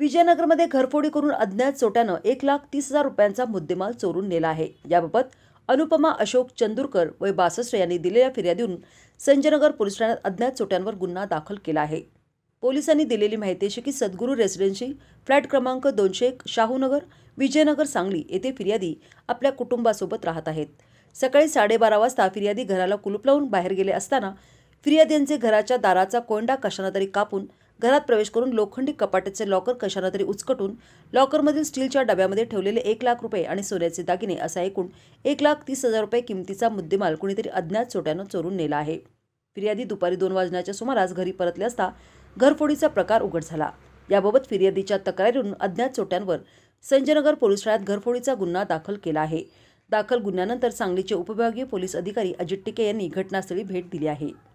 विजयनगरमध्ये घरफोडी करून अज्ञात चोट्यानं एक लाख तीस हजार रुपयांचा मुद्देमाल चोरून नेला आहे याबाबत अनुपमा अशोक चंदूरकर व बासष्ट यांनी दिलेल्या फिर्यादीहून संजयनगर पोलीस ठाण्यात अज्ञात चोट्यांवर गुन्हा दाखल केला आहे पोलिसांनी दिलेली माहिती अशी की सद्गुरू रेसिडेन्सी फ्लॅट क्रमांक दोनशे एक शाहूनगर विजयनगर सांगली येथे फिर्यादी आपल्या कुटुंबासोबत राहत आहेत सकाळी साडेबारा वाजता फिर्यादी घराला कुलूप लावून बाहेर गेले असताना यांचे घराच्या दाराचा कोंडा कशानं तरी कापून घरात प्रवेश करून लोखंडी कपाट्याचे लॉकर कशानं तरी उचकटून लॉकरमधील स्टीलच्या डब्यामध्ये ठेवलेले एक लाख रुपये आणि सोन्याचे दागिने असा एकूण एक लाख तीस हजार रुपये किमतीचा मुद्देमाल कुणीतरी अज्ञात चोट्यानं चोरून नेला आहे फिर्यादी दुपारी दोन वाजण्याच्या सुमारास घरी परतले असता घरफोडीचा प्रकार उघड झाला याबाबत फिर्यादीच्या तक्रारीवरून अज्ञात चोट्यांवर संजयनगर पोलीस ठाण्यात घरफोडीचा गुन्हा दाखल केला आहे दाखल गुन्ह्यानंतर सांगलीचे उपविभागीय पोलीस अधिकारी अजित टिके यांनी घटनास्थळी भेट दिली आहे